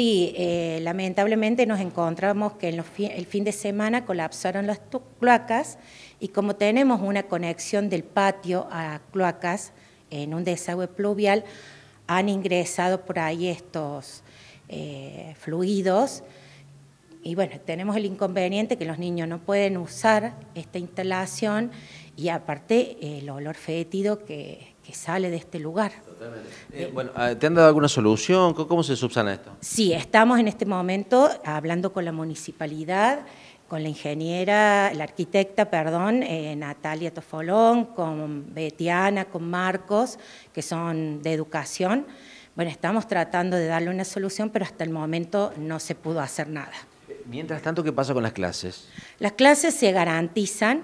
Sí, eh, lamentablemente nos encontramos que en el fin de semana colapsaron las cloacas y como tenemos una conexión del patio a cloacas en un desagüe pluvial, han ingresado por ahí estos eh, fluidos y bueno, tenemos el inconveniente que los niños no pueden usar esta instalación y aparte el olor fétido que, sale de este lugar. Totalmente. Eh, bueno, ah, ¿te han dado alguna solución? ¿Cómo se subsana esto? Sí, estamos en este momento hablando con la municipalidad, con la ingeniera, la arquitecta, perdón, eh, Natalia Tofolón, con Betiana, con Marcos, que son de educación. Bueno, estamos tratando de darle una solución, pero hasta el momento no se pudo hacer nada. Mientras tanto, ¿qué pasa con las clases? Las clases se garantizan,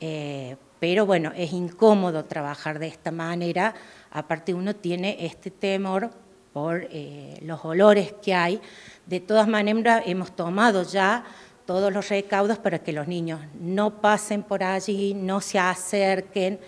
eh, pero bueno, es incómodo trabajar de esta manera. Aparte uno tiene este temor por eh, los olores que hay. De todas maneras, hemos tomado ya todos los recaudos para que los niños no pasen por allí, no se acerquen.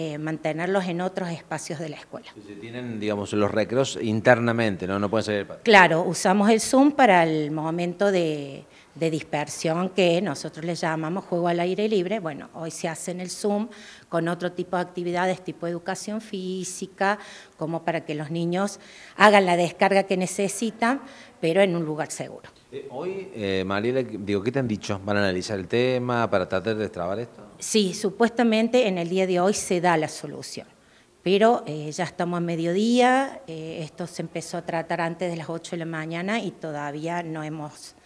Eh, mantenerlos en otros espacios de la escuela. Si tienen, digamos, los recreos internamente, ¿no? No pueden salir Claro, usamos el Zoom para el momento de, dispersión que nosotros le llamamos juego al aire libre. Bueno, hoy se hace en el Zoom con otro tipo de actividades, tipo educación física, como para que los niños hagan la descarga que necesitan, pero en un lugar seguro. Eh, hoy, eh, Mariela, digo, ¿qué te han dicho? ¿Van a analizar el tema para tratar de destrabar esto? Sí, supuestamente en el día de hoy se da la solución, pero eh, ya estamos a mediodía, eh, esto se empezó a tratar antes de las 8 de la mañana y todavía no hemos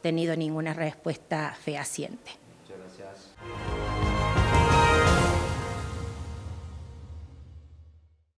tenido ninguna respuesta fehaciente. gracias.